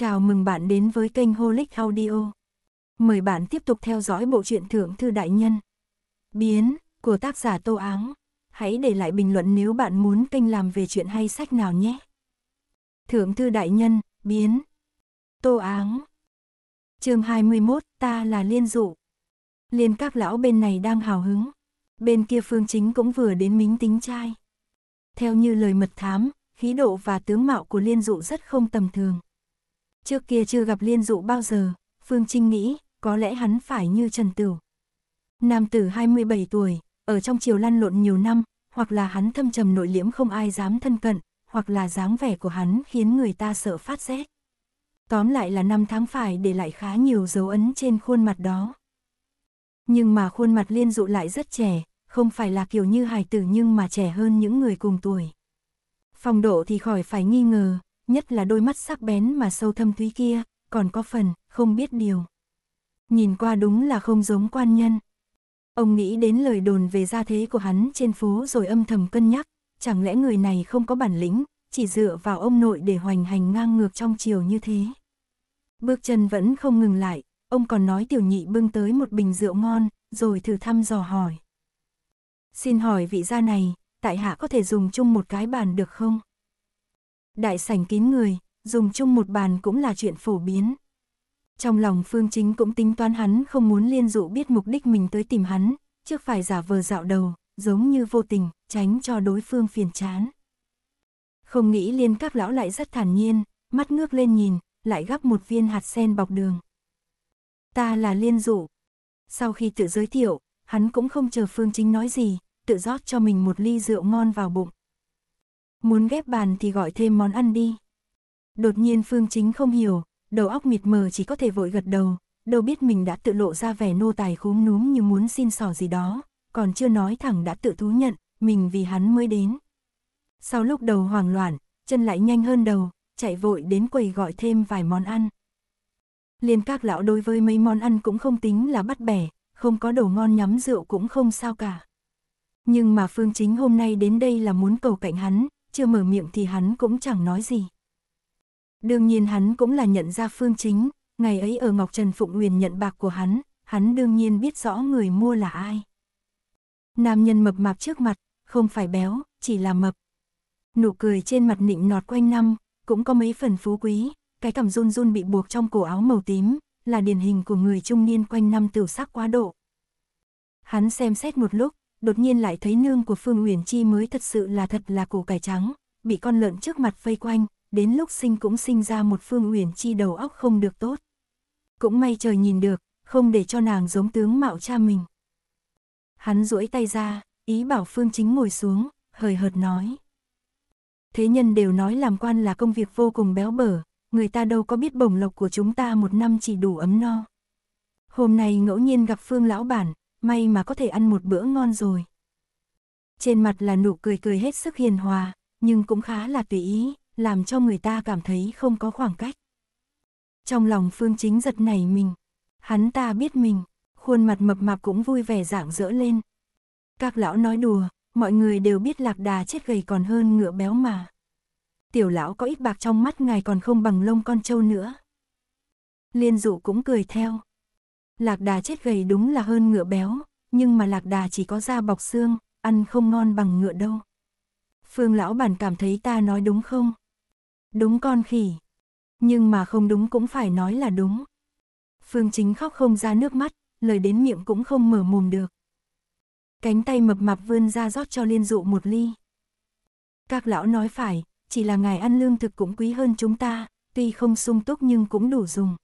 Chào mừng bạn đến với kênh Holic Audio. Mời bạn tiếp tục theo dõi bộ truyện Thượng Thư Đại Nhân. Biến, của tác giả Tô Áng. Hãy để lại bình luận nếu bạn muốn kênh làm về chuyện hay sách nào nhé. Thượng Thư Đại Nhân, Biến. Tô Áng. chương 21, ta là Liên Dụ. Liên các lão bên này đang hào hứng. Bên kia Phương Chính cũng vừa đến mính tính trai. Theo như lời mật thám, khí độ và tướng mạo của Liên Dụ rất không tầm thường Trước kia chưa gặp Liên Dụ bao giờ, Phương Trinh nghĩ, có lẽ hắn phải như Trần Tửu. Nam tử 27 tuổi, ở trong chiều lăn lộn nhiều năm, hoặc là hắn thâm trầm nội liễm không ai dám thân cận, hoặc là dáng vẻ của hắn khiến người ta sợ phát rét. Tóm lại là năm tháng phải để lại khá nhiều dấu ấn trên khuôn mặt đó. Nhưng mà khuôn mặt liên dụ lại rất trẻ, không phải là kiểu như hài tử nhưng mà trẻ hơn những người cùng tuổi. Phong độ thì khỏi phải nghi ngờ, nhất là đôi mắt sắc bén mà sâu thâm thúy kia, còn có phần, không biết điều. Nhìn qua đúng là không giống quan nhân. Ông nghĩ đến lời đồn về gia thế của hắn trên phố rồi âm thầm cân nhắc, chẳng lẽ người này không có bản lĩnh, chỉ dựa vào ông nội để hoành hành ngang ngược trong chiều như thế. Bước chân vẫn không ngừng lại, ông còn nói tiểu nhị bưng tới một bình rượu ngon, rồi thử thăm dò hỏi. Xin hỏi vị gia này, tại hạ có thể dùng chung một cái bàn được không? đại sảnh kín người, dùng chung một bàn cũng là chuyện phổ biến. Trong lòng Phương Chính cũng tính toán hắn không muốn liên dụ biết mục đích mình tới tìm hắn, trước phải giả vờ dạo đầu, giống như vô tình, tránh cho đối phương phiền chán. Không nghĩ liên các lão lại rất thản nhiên, mắt ngước lên nhìn, lại gắp một viên hạt sen bọc đường. Ta là liên dụ. Sau khi tự giới thiệu, hắn cũng không chờ Phương Chính nói gì, tự rót cho mình một ly rượu ngon vào bụng. Muốn ghép bàn thì gọi thêm món ăn đi. Đột nhiên Phương Chính không hiểu, đầu óc mịt mờ chỉ có thể vội gật đầu, đâu biết mình đã tự lộ ra vẻ nô tài khúm núm như muốn xin sỏ gì đó, còn chưa nói thẳng đã tự thú nhận, mình vì hắn mới đến. Sau lúc đầu hoảng loạn, chân lại nhanh hơn đầu, chạy vội đến quầy gọi thêm vài món ăn. Liên các lão đối với mấy món ăn cũng không tính là bắt bẻ, không có đồ ngon nhắm rượu cũng không sao cả. Nhưng mà Phương Chính hôm nay đến đây là muốn cầu cạnh hắn, chưa mở miệng thì hắn cũng chẳng nói gì. Đương nhiên hắn cũng là nhận ra Phương Chính, ngày ấy ở Ngọc Trần Phụng Huyền nhận bạc của hắn, hắn đương nhiên biết rõ người mua là ai. Nam nhân mập mạp trước mặt, không phải béo, chỉ là mập. Nụ cười trên mặt nịnh nọt quanh năm, cũng có mấy phần phú quý, cái cằm run run bị buộc trong cổ áo màu tím, là điển hình của người trung niên quanh năm tiểu sắc quá độ. Hắn xem xét một lúc, đột nhiên lại thấy nương của Phương Uyển Chi mới thật sự là thật là củ cải trắng, bị con lợn trước mặt vây quanh, đến lúc sinh cũng sinh ra một Phương Uyển Chi đầu óc không được tốt. Cũng may trời nhìn được, không để cho nàng giống tướng mạo cha mình. Hắn duỗi tay ra, ý bảo Phương Chính ngồi xuống, hời hợt nói. Thế nhân đều nói làm quan là công việc vô cùng béo bở, người ta đâu có biết bổng lộc của chúng ta một năm chỉ đủ ấm no. Hôm nay ngẫu nhiên gặp Phương lão bản, may mà có thể ăn một bữa ngon rồi. Trên mặt là nụ cười cười hết sức hiền hòa, nhưng cũng khá là tùy ý, làm cho người ta cảm thấy không có khoảng cách. Trong lòng Phương Chính giật nảy mình, hắn ta biết mình, khuôn mặt mập mạp cũng vui vẻ rạng rỡ lên. Các lão nói đùa, mọi người đều biết lạc đà chết gầy còn hơn ngựa béo mà. Tiểu lão có ít bạc trong mắt ngài còn không bằng lông con trâu nữa. Liên dụ cũng cười theo, Lạc đà chết gầy đúng là hơn ngựa béo, nhưng mà lạc đà chỉ có da bọc xương, ăn không ngon bằng ngựa đâu. Phương lão bản cảm thấy ta nói đúng không? Đúng con khỉ. Nhưng mà không đúng cũng phải nói là đúng. Phương chính khóc không ra nước mắt, lời đến miệng cũng không mở mồm được. Cánh tay mập mạp vươn ra rót cho liên dụ một ly. Các lão nói phải, chỉ là ngài ăn lương thực cũng quý hơn chúng ta, tuy không sung túc nhưng cũng đủ dùng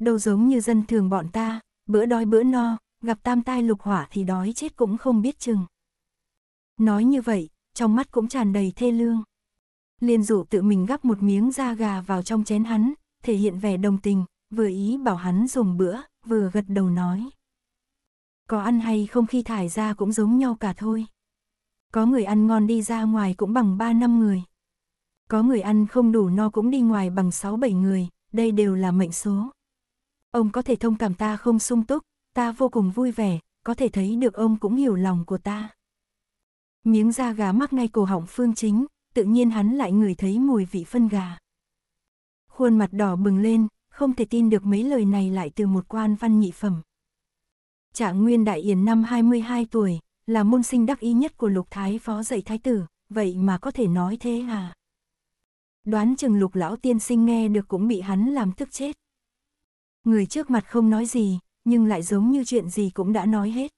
đâu giống như dân thường bọn ta, bữa đói bữa no, gặp tam tai lục hỏa thì đói chết cũng không biết chừng. Nói như vậy, trong mắt cũng tràn đầy thê lương. Liên dụ tự mình gắp một miếng da gà vào trong chén hắn, thể hiện vẻ đồng tình, vừa ý bảo hắn dùng bữa, vừa gật đầu nói. Có ăn hay không khi thải ra cũng giống nhau cả thôi. Có người ăn ngon đi ra ngoài cũng bằng 3 năm người. Có người ăn không đủ no cũng đi ngoài bằng 6-7 người, đây đều là mệnh số. Ông có thể thông cảm ta không sung túc, ta vô cùng vui vẻ, có thể thấy được ông cũng hiểu lòng của ta. Miếng da gà mắc ngay cổ họng phương chính, tự nhiên hắn lại ngửi thấy mùi vị phân gà. Khuôn mặt đỏ bừng lên, không thể tin được mấy lời này lại từ một quan văn nhị phẩm. Trạng Nguyên Đại Yển năm 22 tuổi, là môn sinh đắc ý nhất của lục thái phó dạy thái tử, vậy mà có thể nói thế à? Đoán chừng lục lão tiên sinh nghe được cũng bị hắn làm tức chết. Người trước mặt không nói gì, nhưng lại giống như chuyện gì cũng đã nói hết.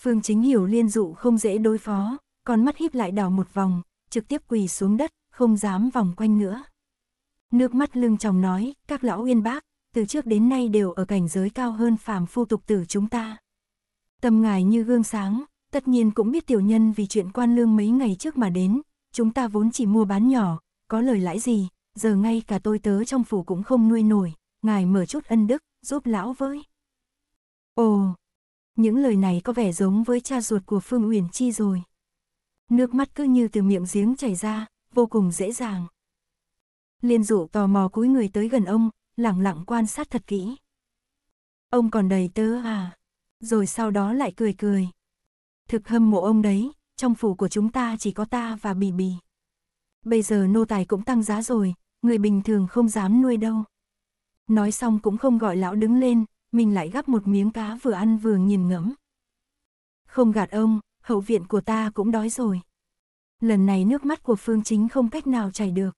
Phương Chính hiểu liên dụ không dễ đối phó, con mắt híp lại đảo một vòng, trực tiếp quỳ xuống đất, không dám vòng quanh nữa. Nước mắt lưng chồng nói, các lão uyên bác, từ trước đến nay đều ở cảnh giới cao hơn phàm phu tục tử chúng ta. Tâm ngài như gương sáng, tất nhiên cũng biết tiểu nhân vì chuyện quan lương mấy ngày trước mà đến, chúng ta vốn chỉ mua bán nhỏ, có lời lãi gì, giờ ngay cả tôi tớ trong phủ cũng không nuôi nổi, ngài mở chút ân đức, giúp lão với. Ồ, những lời này có vẻ giống với cha ruột của Phương Uyển Chi rồi. Nước mắt cứ như từ miệng giếng chảy ra, vô cùng dễ dàng. Liên dụ tò mò cúi người tới gần ông, lặng lặng quan sát thật kỹ. Ông còn đầy tớ à? Rồi sau đó lại cười cười. Thực hâm mộ ông đấy, trong phủ của chúng ta chỉ có ta và bì bì. Bây giờ nô tài cũng tăng giá rồi, người bình thường không dám nuôi đâu nói xong cũng không gọi lão đứng lên, mình lại gắp một miếng cá vừa ăn vừa nhìn ngẫm. Không gạt ông, hậu viện của ta cũng đói rồi. Lần này nước mắt của Phương Chính không cách nào chảy được.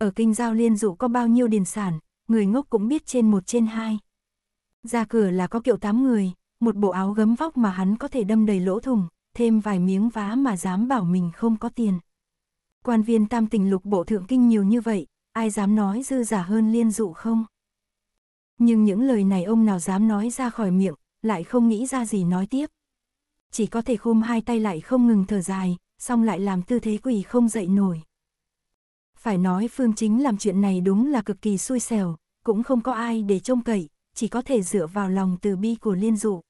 Ở kinh giao liên dụ có bao nhiêu điền sản, người ngốc cũng biết trên một trên hai. Ra cửa là có kiệu tám người, một bộ áo gấm vóc mà hắn có thể đâm đầy lỗ thùng, thêm vài miếng vá mà dám bảo mình không có tiền. Quan viên tam tình lục bộ thượng kinh nhiều như vậy, ai dám nói dư giả hơn liên dụ không? Nhưng những lời này ông nào dám nói ra khỏi miệng, lại không nghĩ ra gì nói tiếp. Chỉ có thể khum hai tay lại không ngừng thở dài, xong lại làm tư thế quỳ không dậy nổi. Phải nói Phương Chính làm chuyện này đúng là cực kỳ xui xẻo, cũng không có ai để trông cậy, chỉ có thể dựa vào lòng từ bi của liên dụ.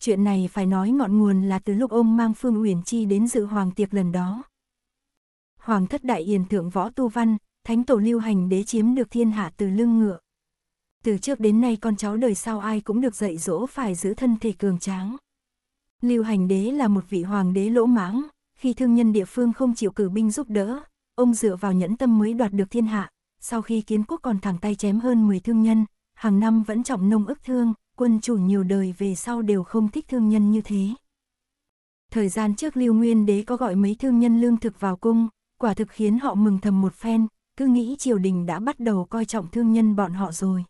Chuyện này phải nói ngọn nguồn là từ lúc ông mang Phương Uyển Chi đến dự hoàng tiệc lần đó. Hoàng thất đại hiền thượng võ tu văn, thánh tổ lưu hành đế chiếm được thiên hạ từ lưng ngựa. Từ trước đến nay con cháu đời sau ai cũng được dạy dỗ phải giữ thân thể cường tráng. Lưu hành đế là một vị hoàng đế lỗ mãng, khi thương nhân địa phương không chịu cử binh giúp đỡ, ông dựa vào nhẫn tâm mới đoạt được thiên hạ, sau khi kiến quốc còn thẳng tay chém hơn 10 thương nhân, hàng năm vẫn trọng nông ức thương, quân chủ nhiều đời về sau đều không thích thương nhân như thế. Thời gian trước Lưu Nguyên Đế có gọi mấy thương nhân lương thực vào cung, quả thực khiến họ mừng thầm một phen, cứ nghĩ triều đình đã bắt đầu coi trọng thương nhân bọn họ rồi.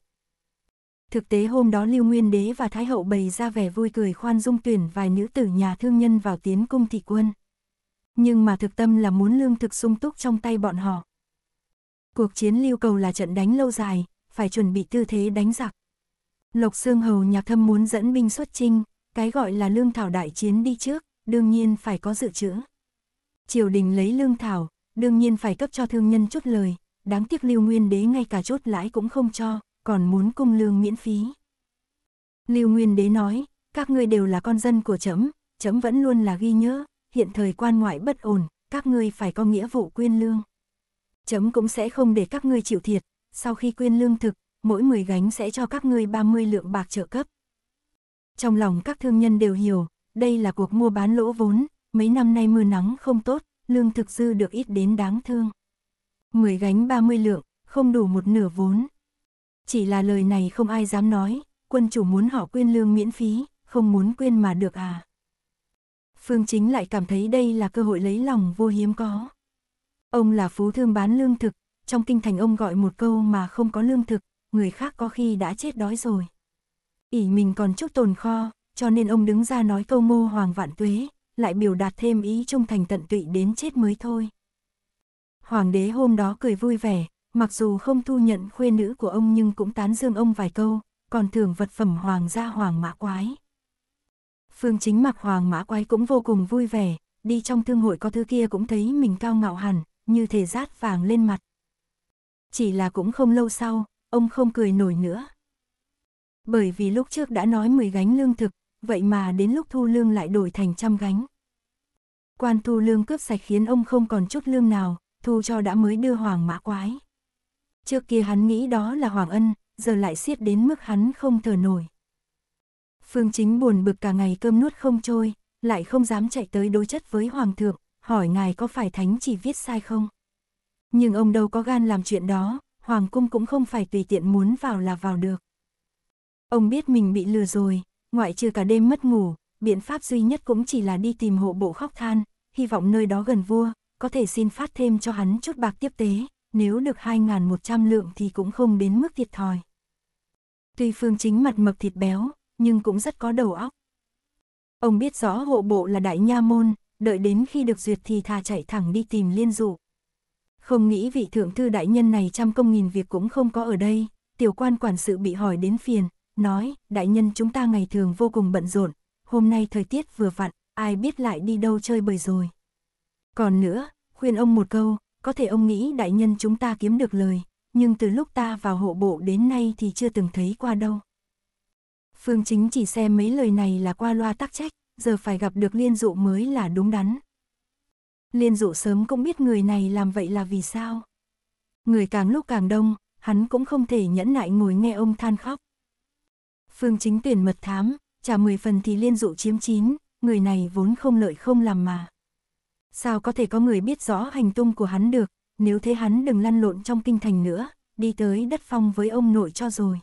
Thực tế hôm đó Lưu Nguyên Đế và Thái Hậu bày ra vẻ vui cười khoan dung tuyển vài nữ tử nhà thương nhân vào tiến cung thị quân. Nhưng mà thực tâm là muốn lương thực sung túc trong tay bọn họ. Cuộc chiến lưu cầu là trận đánh lâu dài, phải chuẩn bị tư thế đánh giặc. Lộc Sương Hầu nhạc thâm muốn dẫn binh xuất chinh, cái gọi là lương thảo đại chiến đi trước, đương nhiên phải có dự trữ. Triều đình lấy lương thảo, đương nhiên phải cấp cho thương nhân chút lời, đáng tiếc Lưu Nguyên Đế ngay cả chốt lãi cũng không cho, còn muốn cung lương miễn phí. Lưu Nguyên Đế nói, các ngươi đều là con dân của trẫm, trẫm vẫn luôn là ghi nhớ, hiện thời quan ngoại bất ổn, các ngươi phải có nghĩa vụ quyên lương. Trẫm cũng sẽ không để các ngươi chịu thiệt, sau khi quyên lương thực, mỗi người gánh sẽ cho các ngươi 30 lượng bạc trợ cấp. Trong lòng các thương nhân đều hiểu, đây là cuộc mua bán lỗ vốn, mấy năm nay mưa nắng không tốt, lương thực dư được ít đến đáng thương. Mười gánh ba mươi lượng, không đủ một nửa vốn. Chỉ là lời này không ai dám nói, quân chủ muốn họ quên lương miễn phí, không muốn quên mà được à. Phương Chính lại cảm thấy đây là cơ hội lấy lòng vô hiếm có. Ông là phú thương bán lương thực, trong kinh thành ông gọi một câu mà không có lương thực, người khác có khi đã chết đói rồi. ỉ mình còn chút tồn kho, cho nên ông đứng ra nói câu mô hoàng vạn tuế, lại biểu đạt thêm ý trung thành tận tụy đến chết mới thôi. Hoàng đế hôm đó cười vui vẻ, mặc dù không thu nhận khuê nữ của ông nhưng cũng tán dương ông vài câu, còn thưởng vật phẩm hoàng gia hoàng mã quái. Phương chính mặc hoàng mã quái cũng vô cùng vui vẻ, đi trong thương hội có thứ kia cũng thấy mình cao ngạo hẳn, như thể rát vàng lên mặt. Chỉ là cũng không lâu sau, ông không cười nổi nữa. Bởi vì lúc trước đã nói 10 gánh lương thực, vậy mà đến lúc thu lương lại đổi thành trăm gánh. Quan thu lương cướp sạch khiến ông không còn chút lương nào, thu cho đã mới đưa hoàng mã quái. Trước kia hắn nghĩ đó là hoàng ân, giờ lại siết đến mức hắn không thở nổi. Phương chính buồn bực cả ngày cơm nuốt không trôi, lại không dám chạy tới đối chất với hoàng thượng, hỏi ngài có phải thánh chỉ viết sai không. Nhưng ông đâu có gan làm chuyện đó, hoàng cung cũng không phải tùy tiện muốn vào là vào được. Ông biết mình bị lừa rồi, Ngoại trừ cả đêm mất ngủ, biện pháp duy nhất cũng chỉ là đi tìm hộ bộ khóc than, hy vọng nơi đó gần vua, có thể xin phát thêm cho hắn chút bạc tiếp tế, nếu được 2.100 lượng thì cũng không đến mức thiệt thòi. Tuy phương chính mặt mập thịt béo, nhưng cũng rất có đầu óc. Ông biết rõ hộ bộ là đại nha môn, đợi đến khi được duyệt thì thà chạy thẳng đi tìm liên dụ. Không nghĩ vị thượng thư đại nhân này trăm công nghìn việc cũng không có ở đây, tiểu quan quản sự bị hỏi đến phiền, nói, đại nhân chúng ta ngày thường vô cùng bận rộn, hôm nay thời tiết vừa vặn, ai biết lại đi đâu chơi bời rồi. Còn nữa, khuyên ông một câu, có thể ông nghĩ đại nhân chúng ta kiếm được lời, nhưng từ lúc ta vào hộ bộ đến nay thì chưa từng thấy qua đâu. Phương Chính chỉ xem mấy lời này là qua loa tắc trách, giờ phải gặp được liên dụ mới là đúng đắn. Liên dụ sớm cũng biết người này làm vậy là vì sao. Người càng lúc càng đông, hắn cũng không thể nhẫn nại ngồi nghe ông than khóc. Phương chính tuyển mật thám, trả 10 phần thì liên dụ chiếm 9, người này vốn không lợi không làm mà. Sao có thể có người biết rõ hành tung của hắn được, nếu thế hắn đừng lăn lộn trong kinh thành nữa, đi tới đất phong với ông nội cho rồi.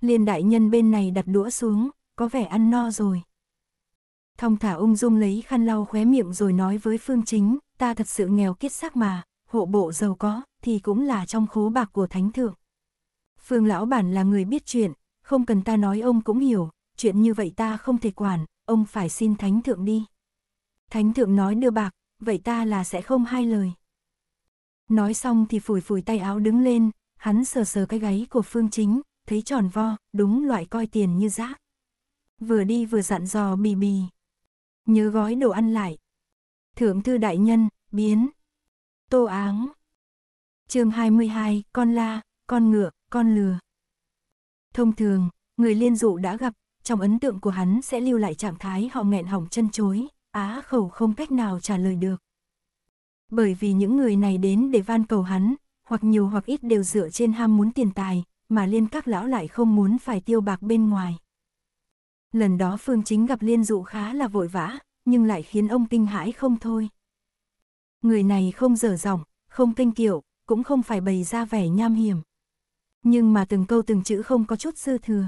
Liên đại nhân bên này đặt đũa xuống, có vẻ ăn no rồi. Thong thả ung dung lấy khăn lau khóe miệng rồi nói với Phương Chính, ta thật sự nghèo kiết xác mà, hộ bộ giàu có, thì cũng là trong khố bạc của thánh thượng. Phương lão bản là người biết chuyện, không cần ta nói ông cũng hiểu, chuyện như vậy ta không thể quản, ông phải xin thánh thượng đi. Thánh thượng nói đưa bạc, vậy ta là sẽ không hai lời. Nói xong thì phủi phủi tay áo đứng lên, hắn sờ sờ cái gáy của Phương Chính, thấy tròn vo, đúng loại coi tiền như rác. Vừa đi vừa dặn dò bì bì. Nhớ gói đồ ăn lại. Thượng thư đại nhân, biến. Tô áng. mươi 22, con la, con ngựa, con lừa. Thông thường, người liên dụ đã gặp, trong ấn tượng của hắn sẽ lưu lại trạng thái họ nghẹn hỏng chân chối, á khẩu không cách nào trả lời được. Bởi vì những người này đến để van cầu hắn, hoặc nhiều hoặc ít đều dựa trên ham muốn tiền tài, mà liên các lão lại không muốn phải tiêu bạc bên ngoài. Lần đó Phương Chính gặp liên dụ khá là vội vã, nhưng lại khiến ông kinh hãi không thôi. Người này không dở dỏng, không kinh kiệu, cũng không phải bày ra vẻ nham hiểm, nhưng mà từng câu từng chữ không có chút dư thừa.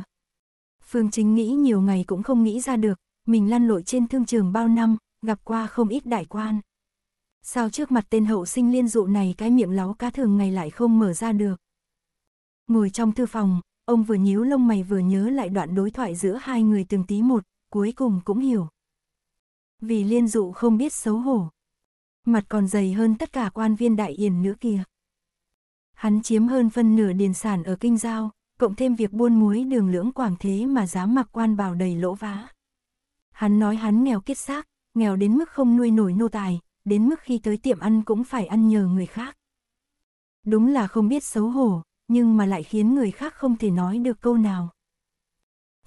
Phương Chính nghĩ nhiều ngày cũng không nghĩ ra được, mình lăn lội trên thương trường bao năm, gặp qua không ít đại quan. Sao trước mặt tên hậu sinh liên dụ này cái miệng láo cá thường ngày lại không mở ra được. Ngồi trong thư phòng, ông vừa nhíu lông mày vừa nhớ lại đoạn đối thoại giữa hai người từng tí một, cuối cùng cũng hiểu. Vì liên dụ không biết xấu hổ. Mặt còn dày hơn tất cả quan viên đại yển nữa kìa hắn chiếm hơn phân nửa điền sản ở Kinh Giao, cộng thêm việc buôn muối đường lưỡng quảng thế mà dám mặc quan bào đầy lỗ vá. Hắn nói hắn nghèo kiết xác, nghèo đến mức không nuôi nổi nô tài, đến mức khi tới tiệm ăn cũng phải ăn nhờ người khác. Đúng là không biết xấu hổ, nhưng mà lại khiến người khác không thể nói được câu nào.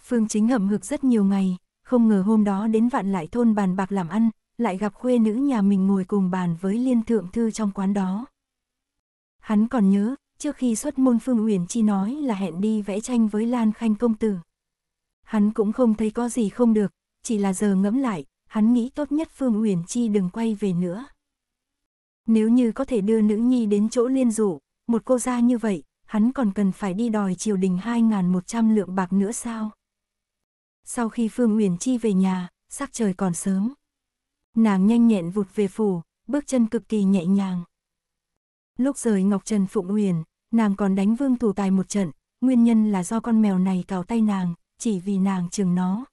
Phương Chính hậm hực rất nhiều ngày, không ngờ hôm đó đến vạn lại thôn bàn bạc làm ăn, lại gặp khuê nữ nhà mình ngồi cùng bàn với liên thượng thư trong quán đó. Hắn còn nhớ, trước khi xuất môn Phương Uyển Chi nói là hẹn đi vẽ tranh với Lan Khanh công tử. Hắn cũng không thấy có gì không được, chỉ là giờ ngẫm lại, hắn nghĩ tốt nhất Phương Uyển Chi đừng quay về nữa. Nếu như có thể đưa nữ nhi đến chỗ liên dụ, một cô gia như vậy, hắn còn cần phải đi đòi triều đình 2.100 lượng bạc nữa sao? Sau khi Phương Uyển Chi về nhà, sắc trời còn sớm. Nàng nhanh nhẹn vụt về phủ, bước chân cực kỳ nhẹ nhàng. Lúc rời Ngọc Trần Phụng Uyển, nàng còn đánh vương thủ tài một trận, nguyên nhân là do con mèo này cào tay nàng, chỉ vì nàng chừng nó.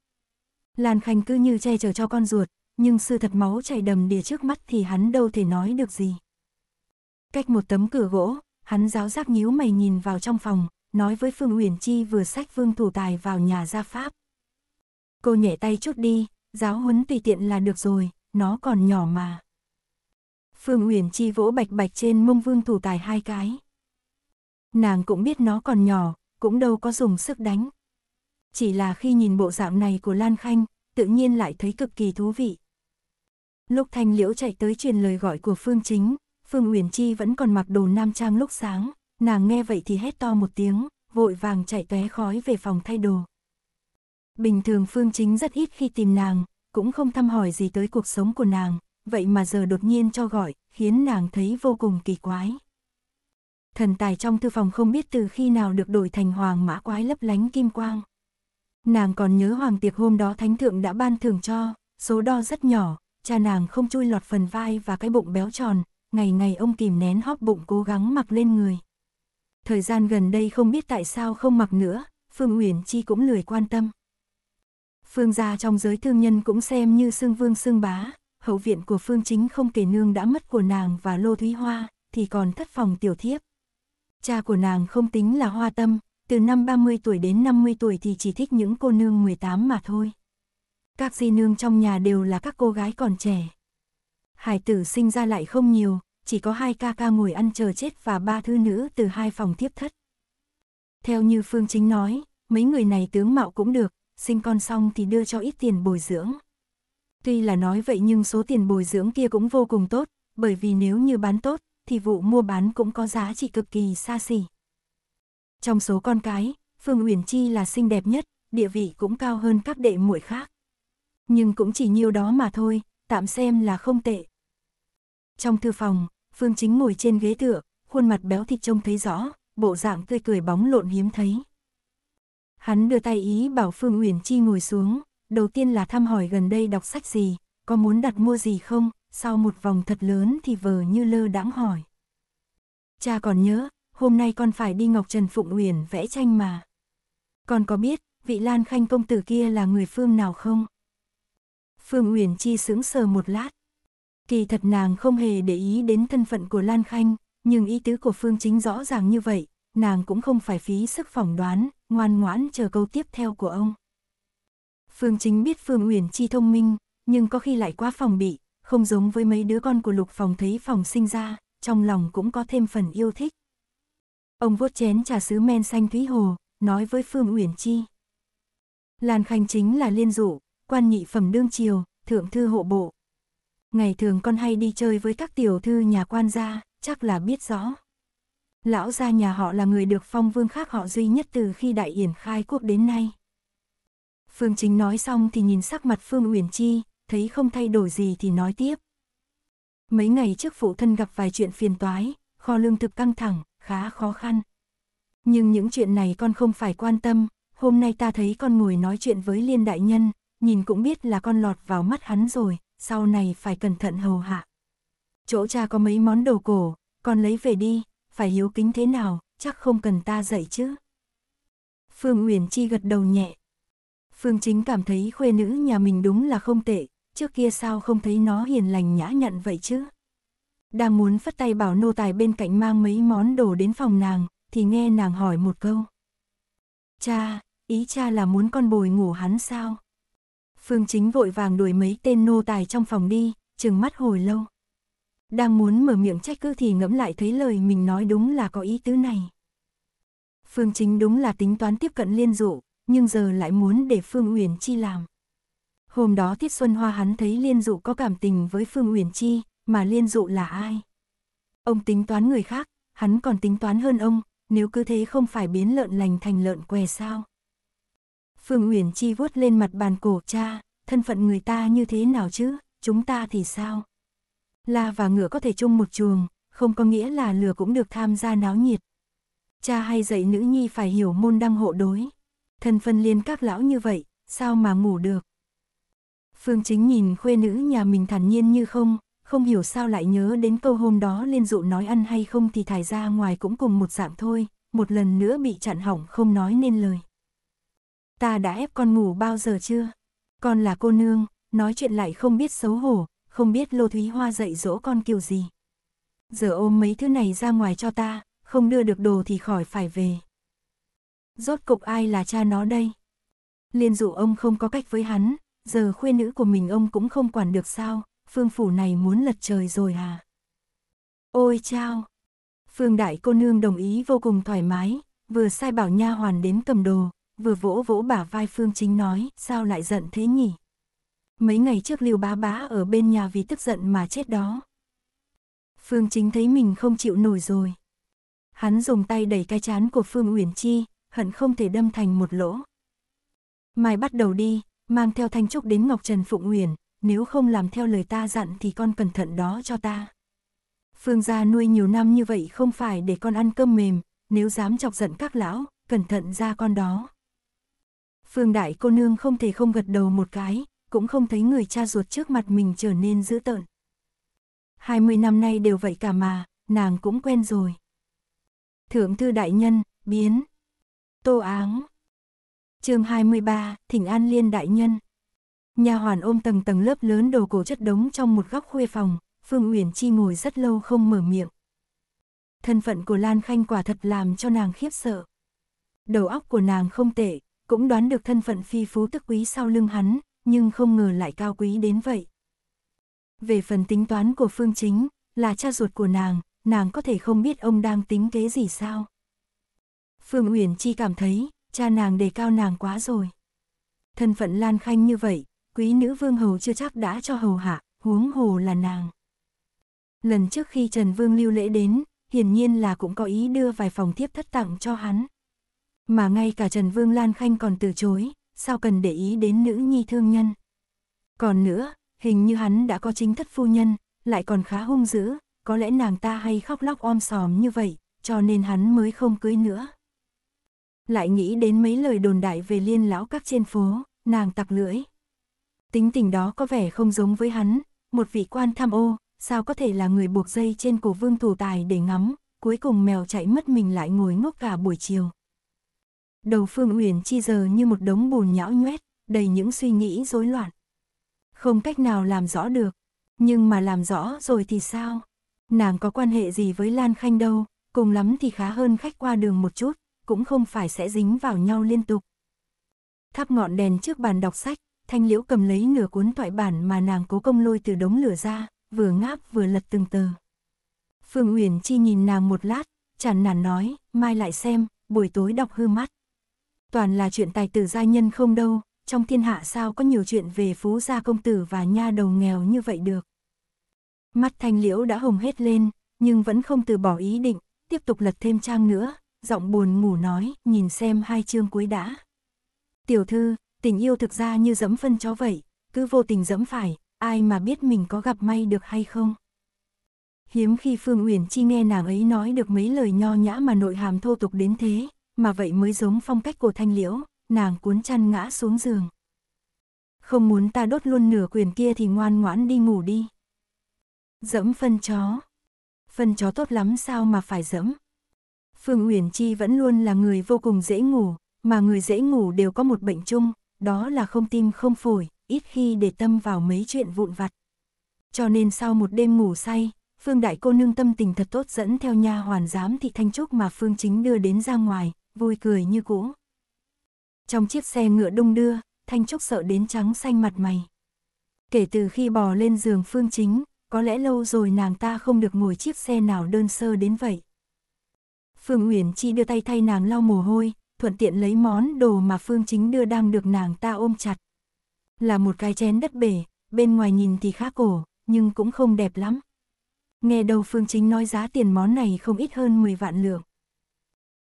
Lan Khanh cứ như che chở cho con ruột, nhưng sự thật máu chảy đầm đìa trước mắt thì hắn đâu thể nói được gì. Cách một tấm cửa gỗ, hắn giáo giác nhíu mày nhìn vào trong phòng, nói với Phương Uyển Chi vừa sách Vương Thủ Tài vào nhà gia Pháp. Cô nhẹ tay chút đi, giáo huấn tùy tiện là được rồi, nó còn nhỏ mà. Phương Uyển Chi vỗ bạch bạch trên mông vương thủ tài hai cái. Nàng cũng biết nó còn nhỏ, cũng đâu có dùng sức đánh. Chỉ là khi nhìn bộ dạng này của Lan Khanh, tự nhiên lại thấy cực kỳ thú vị. Lúc Thanh Liễu chạy tới truyền lời gọi của Phương Chính, Phương Uyển Chi vẫn còn mặc đồ nam trang lúc sáng, nàng nghe vậy thì hét to một tiếng, vội vàng chạy té khói về phòng thay đồ. Bình thường Phương Chính rất ít khi tìm nàng, cũng không thăm hỏi gì tới cuộc sống của nàng, vậy mà giờ đột nhiên cho gọi, khiến nàng thấy vô cùng kỳ quái. Thần tài trong thư phòng không biết từ khi nào được đổi thành hoàng mã quái lấp lánh kim quang. Nàng còn nhớ hoàng tiệc hôm đó thánh thượng đã ban thưởng cho, số đo rất nhỏ, cha nàng không chui lọt phần vai và cái bụng béo tròn, ngày ngày ông kìm nén hóp bụng cố gắng mặc lên người. Thời gian gần đây không biết tại sao không mặc nữa, Phương Uyển Chi cũng lười quan tâm. Phương gia trong giới thương nhân cũng xem như xương vương xương bá, hậu viện của Phương Chính không kể nương đã mất của nàng và Lô Thúy Hoa, thì còn thất phòng tiểu thiếp. Cha của nàng không tính là hoa tâm, từ năm 30 tuổi đến 50 tuổi thì chỉ thích những cô nương 18 mà thôi. Các di nương trong nhà đều là các cô gái còn trẻ. Hải tử sinh ra lại không nhiều, chỉ có hai ca ca ngồi ăn chờ chết và ba thư nữ từ hai phòng tiếp thất. Theo như Phương Chính nói, mấy người này tướng mạo cũng được, sinh con xong thì đưa cho ít tiền bồi dưỡng. Tuy là nói vậy nhưng số tiền bồi dưỡng kia cũng vô cùng tốt, bởi vì nếu như bán tốt, thì vụ mua bán cũng có giá trị cực kỳ xa xỉ. Trong số con cái, Phương Uyển Chi là xinh đẹp nhất, địa vị cũng cao hơn các đệ muội khác. Nhưng cũng chỉ nhiêu đó mà thôi, tạm xem là không tệ. Trong thư phòng, Phương Chính ngồi trên ghế tựa, khuôn mặt béo thịt trông thấy rõ, bộ dạng tươi cười bóng lộn hiếm thấy. Hắn đưa tay ý bảo Phương Uyển Chi ngồi xuống, đầu tiên là thăm hỏi gần đây đọc sách gì, có muốn đặt mua gì không, sau một vòng thật lớn thì vờ như lơ đãng hỏi. Cha còn nhớ, hôm nay con phải đi Ngọc Trần Phụng Uyển vẽ tranh mà. Con có biết, vị Lan Khanh công tử kia là người phương nào không? Phương Uyển chi sững sờ một lát. Kỳ thật nàng không hề để ý đến thân phận của Lan Khanh, nhưng ý tứ của Phương Chính rõ ràng như vậy, nàng cũng không phải phí sức phỏng đoán, ngoan ngoãn chờ câu tiếp theo của ông. Phương Chính biết Phương Uyển Chi thông minh, nhưng có khi lại quá phòng bị, không giống với mấy đứa con của Lục Phòng thấy Phòng sinh ra, trong lòng cũng có thêm phần yêu thích. Ông vuốt chén trà sứ men xanh Thúy Hồ, nói với Phương Uyển Chi. Lan Khanh chính là liên dụ, quan nhị phẩm đương triều, thượng thư hộ bộ. Ngày thường con hay đi chơi với các tiểu thư nhà quan gia, chắc là biết rõ. Lão gia nhà họ là người được phong vương khác họ duy nhất từ khi đại yển khai quốc đến nay. Phương Chính nói xong thì nhìn sắc mặt Phương Uyển Chi, thấy không thay đổi gì thì nói tiếp. Mấy ngày trước phụ thân gặp vài chuyện phiền toái, kho lương thực căng thẳng, khá khó khăn. Nhưng những chuyện này con không phải quan tâm, hôm nay ta thấy con ngồi nói chuyện với Liên Đại Nhân, nhìn cũng biết là con lọt vào mắt hắn rồi, sau này phải cẩn thận hầu hạ. Chỗ cha có mấy món đồ cổ, con lấy về đi, phải hiếu kính thế nào, chắc không cần ta dạy chứ. Phương Uyển Chi gật đầu nhẹ, Phương Chính cảm thấy khuê nữ nhà mình đúng là không tệ, trước kia sao không thấy nó hiền lành nhã nhặn vậy chứ. Đang muốn phất tay bảo nô tài bên cạnh mang mấy món đồ đến phòng nàng, thì nghe nàng hỏi một câu. Cha, ý cha là muốn con bồi ngủ hắn sao? Phương Chính vội vàng đuổi mấy tên nô tài trong phòng đi, chừng mắt hồi lâu. Đang muốn mở miệng trách cứ thì ngẫm lại thấy lời mình nói đúng là có ý tứ này. Phương Chính đúng là tính toán tiếp cận liên dụ, nhưng giờ lại muốn để Phương Uyển Chi làm. Hôm đó Tiết Xuân Hoa hắn thấy Liên Dụ có cảm tình với Phương Uyển Chi, mà Liên Dụ là ai? Ông tính toán người khác, hắn còn tính toán hơn ông, nếu cứ thế không phải biến lợn lành thành lợn què sao? Phương Uyển Chi vuốt lên mặt bàn cổ cha, thân phận người ta như thế nào chứ, chúng ta thì sao? La và ngựa có thể chung một chuồng, không có nghĩa là lừa cũng được tham gia náo nhiệt. Cha hay dạy nữ nhi phải hiểu môn đăng hộ đối. Thân phân liên các lão như vậy, sao mà ngủ được? Phương Chính nhìn khuê nữ nhà mình thản nhiên như không, không hiểu sao lại nhớ đến câu hôm đó liên dụ nói ăn hay không thì thải ra ngoài cũng cùng một dạng thôi, một lần nữa bị chặn hỏng không nói nên lời. Ta đã ép con ngủ bao giờ chưa? Con là cô nương, nói chuyện lại không biết xấu hổ, không biết Lô Thúy Hoa dạy dỗ con kiểu gì. Giờ ôm mấy thứ này ra ngoài cho ta, không đưa được đồ thì khỏi phải về. Rốt cục ai là cha nó đây? Liên dụ ông không có cách với hắn, giờ khuê nữ của mình ông cũng không quản được sao, phương phủ này muốn lật trời rồi à? Ôi chao! Phương đại cô nương đồng ý vô cùng thoải mái, vừa sai bảo nha hoàn đến cầm đồ, vừa vỗ vỗ bả vai Phương Chính nói, sao lại giận thế nhỉ? Mấy ngày trước Lưu Bá Bá ở bên nhà vì tức giận mà chết đó. Phương Chính thấy mình không chịu nổi rồi. Hắn dùng tay đẩy cái chán của Phương Uyển Chi, hận không thể đâm thành một lỗ. Mai bắt đầu đi, mang theo Thanh Trúc đến Ngọc Trần Phụng Uyển, nếu không làm theo lời ta dặn thì con cẩn thận đó cho ta. Phương gia nuôi nhiều năm như vậy không phải để con ăn cơm mềm, nếu dám chọc giận các lão, cẩn thận ra con đó. Phương đại cô nương không thể không gật đầu một cái, cũng không thấy người cha ruột trước mặt mình trở nên dữ tợn. 20 năm nay đều vậy cả mà, nàng cũng quen rồi. Thượng thư đại nhân, biến. Tô Áng. chương 23, Thỉnh An Liên Đại Nhân. Nhà hoàn ôm tầng tầng lớp lớn đồ cổ chất đống trong một góc khuê phòng, Phương Uyển Chi ngồi rất lâu không mở miệng. Thân phận của Lan Khanh quả thật làm cho nàng khiếp sợ. Đầu óc của nàng không tệ, cũng đoán được thân phận phi phú tức quý sau lưng hắn, nhưng không ngờ lại cao quý đến vậy. Về phần tính toán của Phương Chính, là cha ruột của nàng, nàng có thể không biết ông đang tính kế gì sao? Phương Uyển Chi cảm thấy, cha nàng đề cao nàng quá rồi. Thân phận Lan Khanh như vậy, quý nữ vương hầu chưa chắc đã cho hầu hạ, huống hồ là nàng. Lần trước khi Trần Vương lưu lễ đến, hiển nhiên là cũng có ý đưa vài phòng tiếp thất tặng cho hắn. Mà ngay cả Trần Vương Lan Khanh còn từ chối, sao cần để ý đến nữ nhi thương nhân. Còn nữa, hình như hắn đã có chính thất phu nhân, lại còn khá hung dữ, có lẽ nàng ta hay khóc lóc om sòm như vậy, cho nên hắn mới không cưới nữa lại nghĩ đến mấy lời đồn đại về liên lão các trên phố, nàng tặc lưỡi. Tính tình đó có vẻ không giống với hắn, một vị quan tham ô, sao có thể là người buộc dây trên cổ vương thủ tài để ngắm, cuối cùng mèo chạy mất mình lại ngồi ngốc cả buổi chiều. Đầu Phương Uyển chi giờ như một đống bùn nhão nhoét, đầy những suy nghĩ rối loạn. Không cách nào làm rõ được, nhưng mà làm rõ rồi thì sao? Nàng có quan hệ gì với Lan Khanh đâu, cùng lắm thì khá hơn khách qua đường một chút, cũng không phải sẽ dính vào nhau liên tục. Thắp ngọn đèn trước bàn đọc sách, Thanh Liễu cầm lấy nửa cuốn thoại bản mà nàng cố công lôi từ đống lửa ra, vừa ngáp vừa lật từng tờ. Phương Uyển Chi nhìn nàng một lát, chản nản nói, mai lại xem, buổi tối đọc hư mắt. Toàn là chuyện tài tử gia nhân không đâu, trong thiên hạ sao có nhiều chuyện về phú gia công tử và nha đầu nghèo như vậy được. Mắt Thanh Liễu đã hồng hết lên, nhưng vẫn không từ bỏ ý định, tiếp tục lật thêm trang nữa, giọng buồn ngủ nói, nhìn xem hai chương cuối đã. Tiểu thư, tình yêu thực ra như dẫm phân chó vậy, cứ vô tình dẫm phải, ai mà biết mình có gặp may được hay không. Hiếm khi Phương Uyển Chi nghe nàng ấy nói được mấy lời nho nhã mà nội hàm thô tục đến thế, mà vậy mới giống phong cách của Thanh Liễu, nàng cuốn chăn ngã xuống giường. Không muốn ta đốt luôn nửa quyền kia thì ngoan ngoãn đi ngủ đi. Dẫm phân chó. Phân chó tốt lắm sao mà phải dẫm, Phương Uyển Chi vẫn luôn là người vô cùng dễ ngủ, mà người dễ ngủ đều có một bệnh chung, đó là không tim không phổi, ít khi để tâm vào mấy chuyện vụn vặt. Cho nên sau một đêm ngủ say, Phương đại cô nương tâm tình thật tốt dẫn theo nha hoàn giám thị Thanh Trúc mà Phương Chính đưa đến ra ngoài, vui cười như cũ. Trong chiếc xe ngựa đông đưa, Thanh Trúc sợ đến trắng xanh mặt mày. Kể từ khi bò lên giường Phương Chính, có lẽ lâu rồi nàng ta không được ngồi chiếc xe nào đơn sơ đến vậy. Phương Uyển Chi đưa tay thay nàng lau mồ hôi, thuận tiện lấy món đồ mà Phương Chính đưa đang được nàng ta ôm chặt. Là một cái chén đất bể, bên ngoài nhìn thì khá cổ, nhưng cũng không đẹp lắm. Nghe đầu Phương Chính nói giá tiền món này không ít hơn 10 vạn lượng.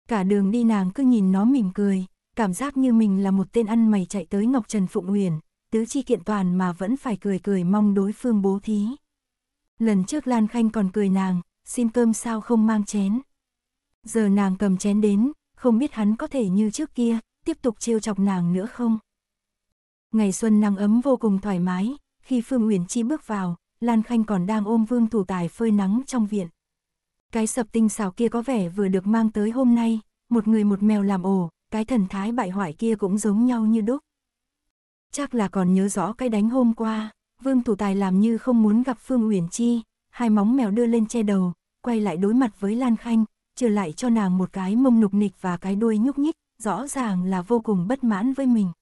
Cả đường đi nàng cứ nhìn nó mỉm cười, cảm giác như mình là một tên ăn mày chạy tới Ngọc Trần Phụng Uyển, tứ chi kiện toàn mà vẫn phải cười cười mong đối phương bố thí. Lần trước Lan Khanh còn cười nàng, xin cơm sao không mang chén giờ nàng cầm chén đến, không biết hắn có thể như trước kia, tiếp tục trêu chọc nàng nữa không. Ngày xuân nắng ấm vô cùng thoải mái, khi Phương Uyển Chi bước vào, Lan Khanh còn đang ôm Vương Thủ Tài phơi nắng trong viện. Cái sập tinh xảo kia có vẻ vừa được mang tới hôm nay, một người một mèo làm ổ, cái thần thái bại hoại kia cũng giống nhau như đúc. Chắc là còn nhớ rõ cái đánh hôm qua, Vương Thủ Tài làm như không muốn gặp Phương Uyển Chi, hai móng mèo đưa lên che đầu, quay lại đối mặt với Lan Khanh, trở lại cho nàng một cái mông nục nịch và cái đuôi nhúc nhích, rõ ràng là vô cùng bất mãn với mình.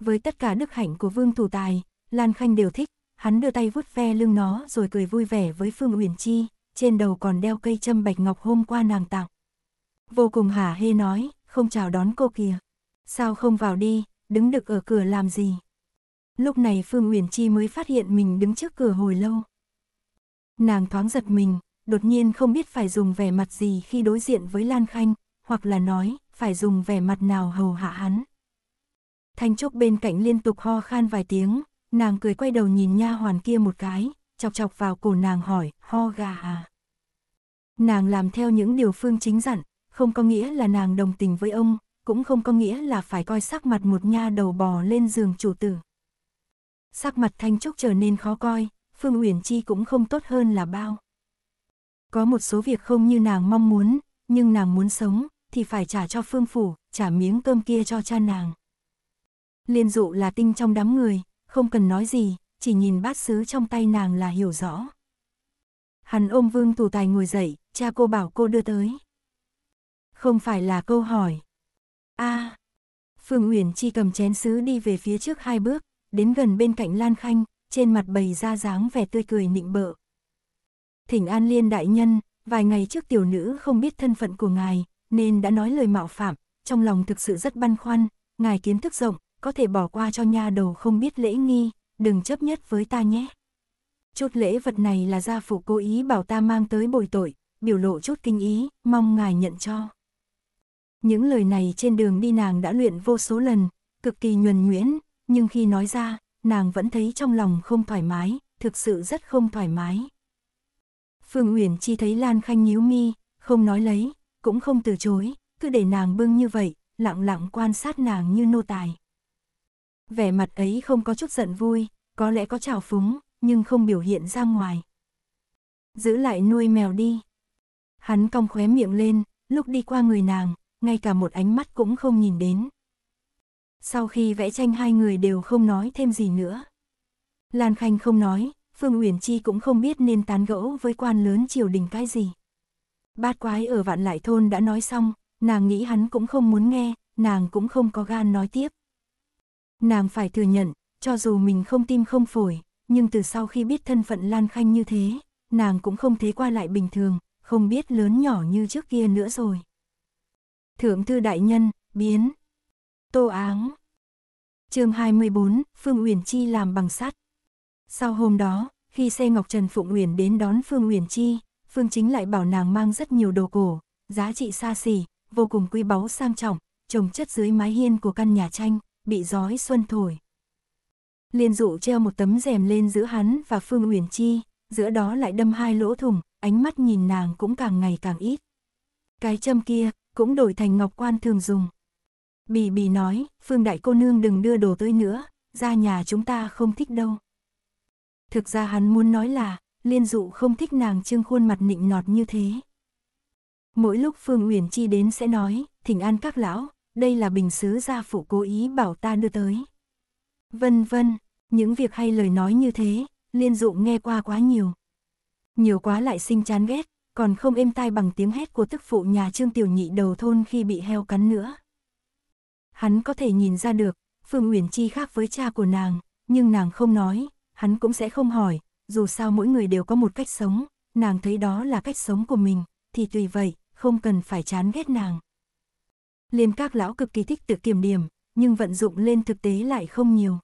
Với tất cả đức hạnh của Vương Thủ Tài, Lan Khanh đều thích, hắn đưa tay vuốt ve lưng nó rồi cười vui vẻ với Phương Uyển Chi, trên đầu còn đeo cây châm bạch ngọc hôm qua nàng tặng. Vô cùng hả hê nói, không chào đón cô kìa. Sao không vào đi, đứng được ở cửa làm gì? Lúc này Phương Uyển Chi mới phát hiện mình đứng trước cửa hồi lâu. Nàng thoáng giật mình, đột nhiên không biết phải dùng vẻ mặt gì khi đối diện với Lan Khanh, hoặc là nói, phải dùng vẻ mặt nào hầu hạ hắn. Thanh Trúc bên cạnh liên tục ho khan vài tiếng, nàng cười quay đầu nhìn nha hoàn kia một cái, chọc chọc vào cổ nàng hỏi, ho gà à? Nàng làm theo những điều phương chính dặn, không có nghĩa là nàng đồng tình với ông, cũng không có nghĩa là phải coi sắc mặt một nha đầu bò lên giường chủ tử. Sắc mặt Thanh Trúc trở nên khó coi, Phương Uyển Chi cũng không tốt hơn là bao. Có một số việc không như nàng mong muốn, nhưng nàng muốn sống, thì phải trả cho phương phủ, trả miếng cơm kia cho cha nàng. Liên dụ là tinh trong đám người, không cần nói gì, chỉ nhìn bát sứ trong tay nàng là hiểu rõ. Hắn ôm vương thủ tài ngồi dậy, cha cô bảo cô đưa tới. Không phải là câu hỏi. a à, Phương Uyển Chi cầm chén sứ đi về phía trước hai bước, đến gần bên cạnh Lan Khanh, trên mặt bày ra dáng vẻ tươi cười nịnh bợ. Thỉnh An Liên đại nhân, vài ngày trước tiểu nữ không biết thân phận của ngài, nên đã nói lời mạo phạm, trong lòng thực sự rất băn khoăn, ngài kiến thức rộng, có thể bỏ qua cho nha đầu không biết lễ nghi, đừng chấp nhất với ta nhé. Chút lễ vật này là gia phụ cố ý bảo ta mang tới bồi tội, biểu lộ chút kinh ý, mong ngài nhận cho. Những lời này trên đường đi nàng đã luyện vô số lần, cực kỳ nhuần nhuyễn, nhưng khi nói ra, nàng vẫn thấy trong lòng không thoải mái, thực sự rất không thoải mái. Phương Uyển Chi thấy Lan Khanh nhíu mi, không nói lấy, cũng không từ chối, cứ để nàng bưng như vậy, lặng lặng quan sát nàng như nô tài. Vẻ mặt ấy không có chút giận vui, có lẽ có trào phúng, nhưng không biểu hiện ra ngoài. Giữ lại nuôi mèo đi. Hắn cong khóe miệng lên, lúc đi qua người nàng, ngay cả một ánh mắt cũng không nhìn đến. Sau khi vẽ tranh hai người đều không nói thêm gì nữa. Lan Khanh không nói, Phương Uyển Chi cũng không biết nên tán gẫu với quan lớn triều đình cái gì. Bát quái ở vạn lại thôn đã nói xong, nàng nghĩ hắn cũng không muốn nghe, nàng cũng không có gan nói tiếp. Nàng phải thừa nhận, cho dù mình không tim không phổi, nhưng từ sau khi biết thân phận Lan Khanh như thế, nàng cũng không thế qua lại bình thường, không biết lớn nhỏ như trước kia nữa rồi. Thượng thư đại nhân, biến. Tô áng. chương 24, Phương Uyển Chi làm bằng sắt. Sau hôm đó, khi xe Ngọc Trần Phụng Uyển đến đón Phương Uyển Chi, Phương Chính lại bảo nàng mang rất nhiều đồ cổ, giá trị xa xỉ, vô cùng quý báu sang trọng, trồng chất dưới mái hiên của căn nhà tranh, bị gió xuân thổi. Liên dụ treo một tấm rèm lên giữa hắn và Phương Uyển Chi, giữa đó lại đâm hai lỗ thủng, ánh mắt nhìn nàng cũng càng ngày càng ít. Cái châm kia cũng đổi thành ngọc quan thường dùng. Bì bì nói, Phương đại cô nương đừng đưa đồ tới nữa, ra nhà chúng ta không thích đâu. Thực ra hắn muốn nói là, liên dụ không thích nàng trương khuôn mặt nịnh nọt như thế. Mỗi lúc Phương Uyển Chi đến sẽ nói, thỉnh an các lão, đây là bình sứ gia phụ cố ý bảo ta đưa tới. Vân vân, những việc hay lời nói như thế, liên dụ nghe qua quá nhiều. Nhiều quá lại sinh chán ghét, còn không êm tai bằng tiếng hét của tức phụ nhà trương tiểu nhị đầu thôn khi bị heo cắn nữa. Hắn có thể nhìn ra được, Phương Uyển Chi khác với cha của nàng, nhưng nàng không nói, hắn cũng sẽ không hỏi, dù sao mỗi người đều có một cách sống, nàng thấy đó là cách sống của mình, thì tùy vậy, không cần phải chán ghét nàng. liêm các lão cực kỳ thích tự kiểm điểm, nhưng vận dụng lên thực tế lại không nhiều.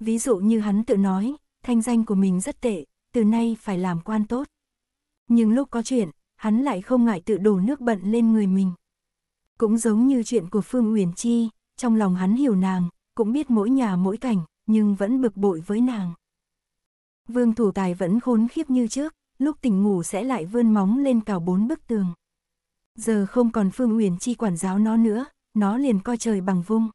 Ví dụ như hắn tự nói, thanh danh của mình rất tệ, từ nay phải làm quan tốt. Nhưng lúc có chuyện, hắn lại không ngại tự đổ nước bận lên người mình. Cũng giống như chuyện của Phương Uyển Chi, trong lòng hắn hiểu nàng, cũng biết mỗi nhà mỗi cảnh, nhưng vẫn bực bội với nàng. Vương thủ tài vẫn khốn khiếp như trước, lúc tỉnh ngủ sẽ lại vươn móng lên cào bốn bức tường. Giờ không còn Phương Uyển Chi quản giáo nó nữa, nó liền coi trời bằng vung.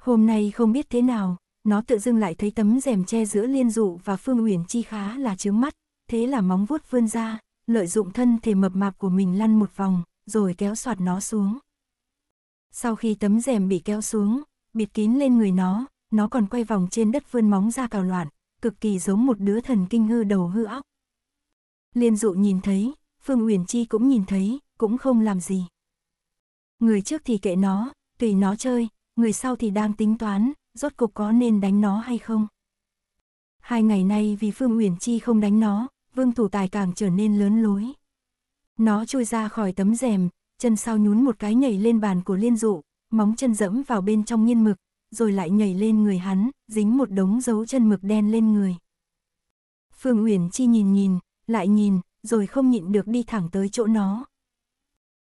Hôm nay không biết thế nào, nó tự dưng lại thấy tấm rèm che giữa Liên Dụ và Phương Uyển Chi khá là chướng mắt, thế là móng vuốt vươn ra, lợi dụng thân thể mập mạp của mình lăn một vòng, rồi kéo soạt nó xuống. Sau khi tấm rèm bị kéo xuống, bịt kín lên người nó, nó còn quay vòng trên đất vươn móng ra cào loạn, cực kỳ giống một đứa thần kinh hư đầu hư óc. Liên dụ nhìn thấy, Phương Uyển Chi cũng nhìn thấy, cũng không làm gì. Người trước thì kệ nó, tùy nó chơi, người sau thì đang tính toán, rốt cục có nên đánh nó hay không. Hai ngày nay vì Phương Uyển Chi không đánh nó, Vương Thủ Tài càng trở nên lớn lối. Nó chui ra khỏi tấm rèm, chân sau nhún một cái nhảy lên bàn của Liên Dụ, móng chân dẫm vào bên trong nghiên mực, rồi lại nhảy lên người hắn, dính một đống dấu chân mực đen lên người. Phương Uyển Chi nhìn nhìn, lại nhìn, rồi không nhịn được đi thẳng tới chỗ nó.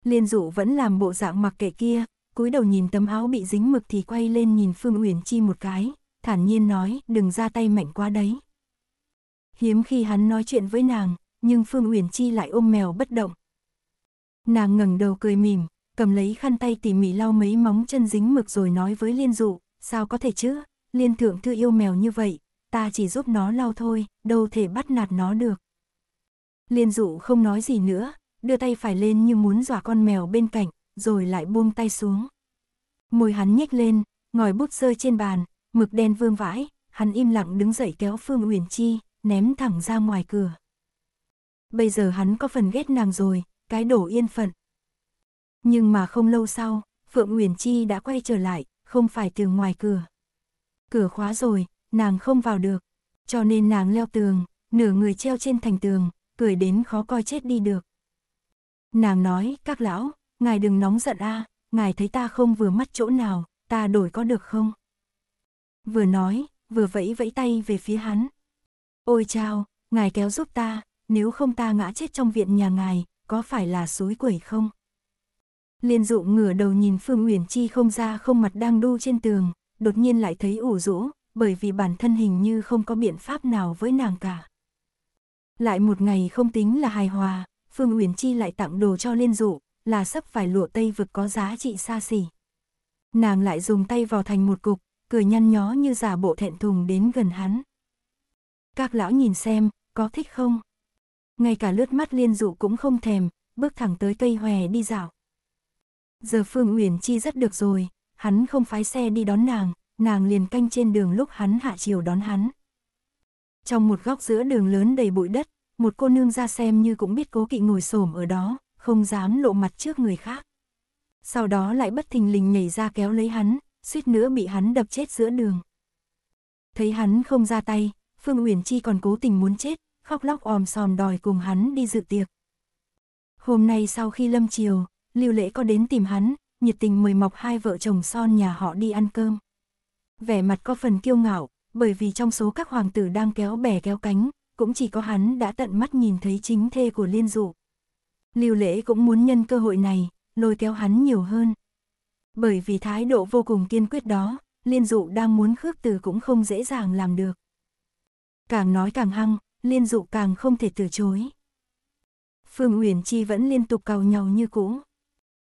Liên dụ vẫn làm bộ dạng mặc kệ kia, cúi đầu nhìn tấm áo bị dính mực thì quay lên nhìn Phương Uyển Chi một cái, thản nhiên nói đừng ra tay mạnh quá đấy. Hiếm khi hắn nói chuyện với nàng, nhưng Phương Uyển Chi lại ôm mèo bất động. Nàng ngẩng đầu cười mỉm, cầm lấy khăn tay tỉ mỉ lau mấy móng chân dính mực rồi nói với Liên Dụ, sao có thể chứ, liên thượng thư yêu mèo như vậy, ta chỉ giúp nó lau thôi, đâu thể bắt nạt nó được. Liên dụ không nói gì nữa, đưa tay phải lên như muốn dọa con mèo bên cạnh, rồi lại buông tay xuống. Môi hắn nhếch lên, ngòi bút rơi trên bàn, mực đen vương vãi, hắn im lặng đứng dậy kéo Phương Uyển Chi, ném thẳng ra ngoài cửa. Bây giờ hắn có phần ghét nàng rồi, cái đổ yên phận. Nhưng mà không lâu sau, Phượng Uyển Chi đã quay trở lại, không phải từ ngoài cửa. Cửa khóa rồi, nàng không vào được, cho nên nàng leo tường, nửa người treo trên thành tường, cười đến khó coi chết đi được. Nàng nói, các lão, ngài đừng nóng giận a, à, ngài thấy ta không vừa mắt chỗ nào, ta đổi có được không? Vừa nói, vừa vẫy vẫy tay về phía hắn. Ôi chao, ngài kéo giúp ta, nếu không ta ngã chết trong viện nhà ngài, có phải là suối quẩy không? Liên dụ ngửa đầu nhìn Phương Uyển Chi không ra không mặt đang đu trên tường, đột nhiên lại thấy ủ rũ, bởi vì bản thân hình như không có biện pháp nào với nàng cả. Lại một ngày không tính là hài hòa, Phương Uyển Chi lại tặng đồ cho Liên dụ, là sắp phải lụa tây vực có giá trị xa xỉ. Nàng lại dùng tay vào thành một cục, cười nhăn nhó như giả bộ thẹn thùng đến gần hắn. Các lão nhìn xem, có thích không? Ngay cả lướt mắt liên dụ cũng không thèm, bước thẳng tới cây hòe đi dạo. Giờ Phương Uyển Chi rất được rồi, hắn không phái xe đi đón nàng, nàng liền canh trên đường lúc hắn hạ chiều đón hắn. Trong một góc giữa đường lớn đầy bụi đất, một cô nương ra xem như cũng biết cố kỵ ngồi xổm ở đó, không dám lộ mặt trước người khác. Sau đó lại bất thình lình nhảy ra kéo lấy hắn, suýt nữa bị hắn đập chết giữa đường. Thấy hắn không ra tay, Phương Uyển Chi còn cố tình muốn chết, khóc lóc om sòm đòi cùng hắn đi dự tiệc. Hôm nay sau khi lâm chiều, Lưu Lễ có đến tìm hắn, nhiệt tình mời mọc hai vợ chồng son nhà họ đi ăn cơm. Vẻ mặt có phần kiêu ngạo, bởi vì trong số các hoàng tử đang kéo bè kéo cánh, cũng chỉ có hắn đã tận mắt nhìn thấy chính thê của Liên Dụ. Lưu Lễ cũng muốn nhân cơ hội này, lôi kéo hắn nhiều hơn. Bởi vì thái độ vô cùng kiên quyết đó, Liên Dụ đang muốn khước từ cũng không dễ dàng làm được. Càng nói càng hăng, Liên Dụ càng không thể từ chối. Phương Uyển Chi vẫn liên tục cào nhau như cũ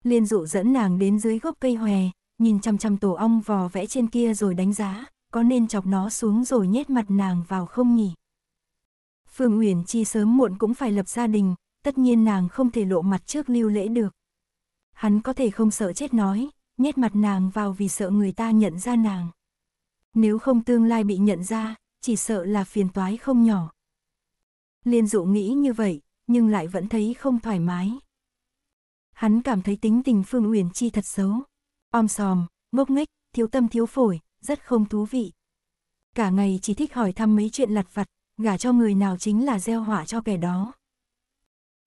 liên dụ dẫn nàng đến dưới gốc cây hòe, nhìn chăm chăm tổ ong vò vẽ trên kia rồi đánh giá, có nên chọc nó xuống rồi nhét mặt nàng vào không nhỉ? Phương Uyển Chi sớm muộn cũng phải lập gia đình, tất nhiên nàng không thể lộ mặt trước lưu lễ được. Hắn có thể không sợ chết nói, nhét mặt nàng vào vì sợ người ta nhận ra nàng. Nếu không tương lai bị nhận ra, chỉ sợ là phiền toái không nhỏ. Liên dụ nghĩ như vậy, nhưng lại vẫn thấy không thoải mái hắn cảm thấy tính tình Phương Uyển Chi thật xấu. Om sòm, ngốc nghếch, thiếu tâm thiếu phổi, rất không thú vị. Cả ngày chỉ thích hỏi thăm mấy chuyện lặt vặt, gả cho người nào chính là gieo họa cho kẻ đó.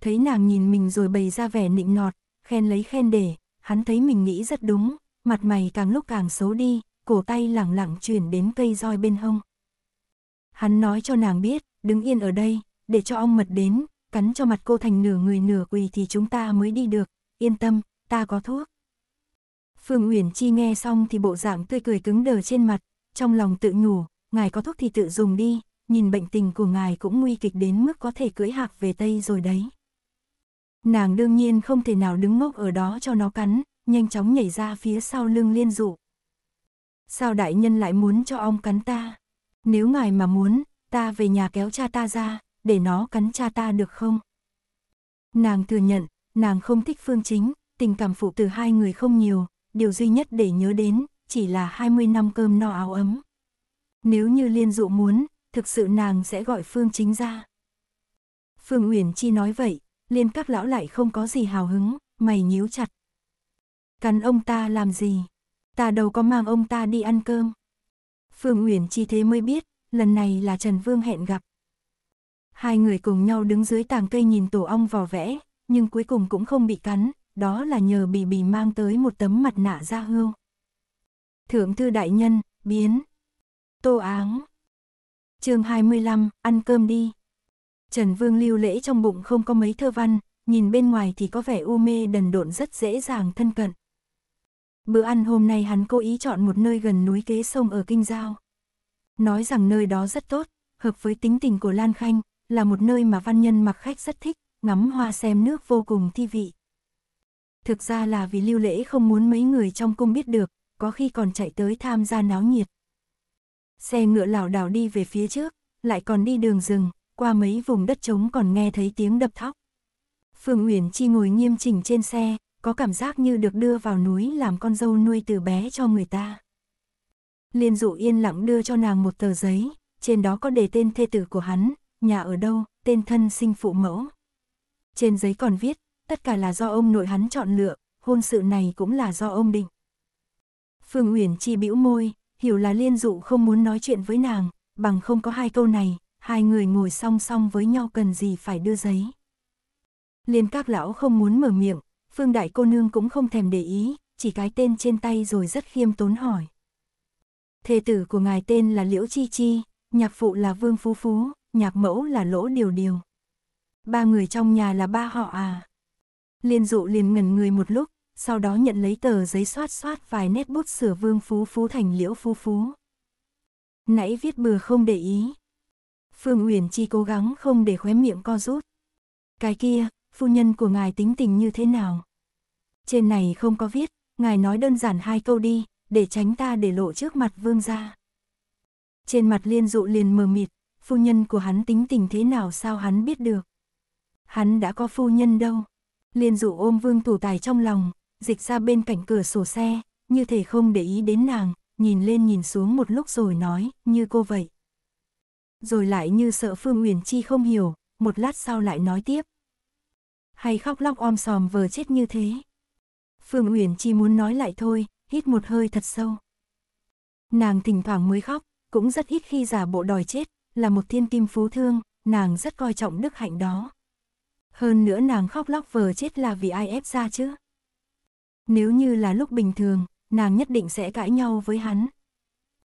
Thấy nàng nhìn mình rồi bày ra vẻ nịnh nọt, khen lấy khen để, hắn thấy mình nghĩ rất đúng, mặt mày càng lúc càng xấu đi, cổ tay lẳng lặng chuyển đến cây roi bên hông. Hắn nói cho nàng biết, đứng yên ở đây, để cho ong mật đến, cắn cho mặt cô thành nửa người nửa quỳ thì chúng ta mới đi được, yên tâm, ta có thuốc. Phương Uyển Chi nghe xong thì bộ dạng tươi cười cứng đờ trên mặt, trong lòng tự nhủ, ngài có thuốc thì tự dùng đi, nhìn bệnh tình của ngài cũng nguy kịch đến mức có thể cưỡi hạc về Tây rồi đấy. Nàng đương nhiên không thể nào đứng ngốc ở đó cho nó cắn, nhanh chóng nhảy ra phía sau lưng liên dụ. Sao đại nhân lại muốn cho ông cắn ta? Nếu ngài mà muốn, ta về nhà kéo cha ta ra, để nó cắn cha ta được không? Nàng thừa nhận, Nàng không thích Phương Chính, tình cảm phụ từ hai người không nhiều, điều duy nhất để nhớ đến chỉ là 20 năm cơm no áo ấm. Nếu như Liên Dụ muốn, thực sự nàng sẽ gọi Phương Chính ra. Phương Uyển Chi nói vậy, Liên các lão lại không có gì hào hứng, mày nhíu chặt. Cắn ông ta làm gì? Ta đâu có mang ông ta đi ăn cơm. Phương Uyển Chi thế mới biết, lần này là Trần Vương hẹn gặp. Hai người cùng nhau đứng dưới tàng cây nhìn tổ ong vò vẽ, nhưng cuối cùng cũng không bị cắn, đó là nhờ Bì Bì mang tới một tấm mặt nạ da hươu. Thượng thư đại nhân, biến. Tô Áng. chương 25, ăn cơm đi. Trần Vương lưu lễ trong bụng không có mấy thơ văn, nhìn bên ngoài thì có vẻ u mê đần độn rất dễ dàng thân cận. Bữa ăn hôm nay hắn cố ý chọn một nơi gần núi kế sông ở Kinh Giao. Nói rằng nơi đó rất tốt, hợp với tính tình của Lan Khanh, là một nơi mà văn nhân mặc khách rất thích, ngắm hoa xem nước vô cùng thi vị. Thực ra là vì lưu lễ không muốn mấy người trong cung biết được, có khi còn chạy tới tham gia náo nhiệt. Xe ngựa lảo đảo đi về phía trước, lại còn đi đường rừng, qua mấy vùng đất trống còn nghe thấy tiếng đập thóc. Phương Uyển Chi ngồi nghiêm chỉnh trên xe, có cảm giác như được đưa vào núi làm con dâu nuôi từ bé cho người ta. Liên dụ yên lặng đưa cho nàng một tờ giấy, trên đó có đề tên thê tử của hắn, nhà ở đâu, tên thân sinh phụ mẫu trên giấy còn viết, tất cả là do ông nội hắn chọn lựa, hôn sự này cũng là do ông định. Phương Uyển chi bĩu môi, hiểu là liên dụ không muốn nói chuyện với nàng, bằng không có hai câu này, hai người ngồi song song với nhau cần gì phải đưa giấy. Liên các lão không muốn mở miệng, Phương Đại cô nương cũng không thèm để ý, chỉ cái tên trên tay rồi rất khiêm tốn hỏi. Thê tử của ngài tên là Liễu Chi Chi, nhạc phụ là Vương Phú Phú, nhạc mẫu là Lỗ Điều Điều. Ba người trong nhà là ba họ à? Liên dụ liền ngẩn người một lúc, sau đó nhận lấy tờ giấy xoát xoát vài nét bút sửa vương phú phú thành liễu phú phú. Nãy viết bừa không để ý. Phương Uyển chi cố gắng không để khóe miệng co rút. Cái kia, phu nhân của ngài tính tình như thế nào? Trên này không có viết, ngài nói đơn giản hai câu đi, để tránh ta để lộ trước mặt vương gia. Trên mặt liên dụ liền mờ mịt, phu nhân của hắn tính tình thế nào sao hắn biết được hắn đã có phu nhân đâu. Liên dụ ôm vương tủ tài trong lòng, dịch ra bên cạnh cửa sổ xe, như thể không để ý đến nàng, nhìn lên nhìn xuống một lúc rồi nói, như cô vậy. Rồi lại như sợ Phương Uyển Chi không hiểu, một lát sau lại nói tiếp. Hay khóc lóc om sòm vờ chết như thế. Phương Uyển Chi muốn nói lại thôi, hít một hơi thật sâu. Nàng thỉnh thoảng mới khóc, cũng rất ít khi giả bộ đòi chết, là một thiên kim phú thương, nàng rất coi trọng đức hạnh đó. Hơn nữa nàng khóc lóc vờ chết là vì ai ép ra chứ. Nếu như là lúc bình thường, nàng nhất định sẽ cãi nhau với hắn.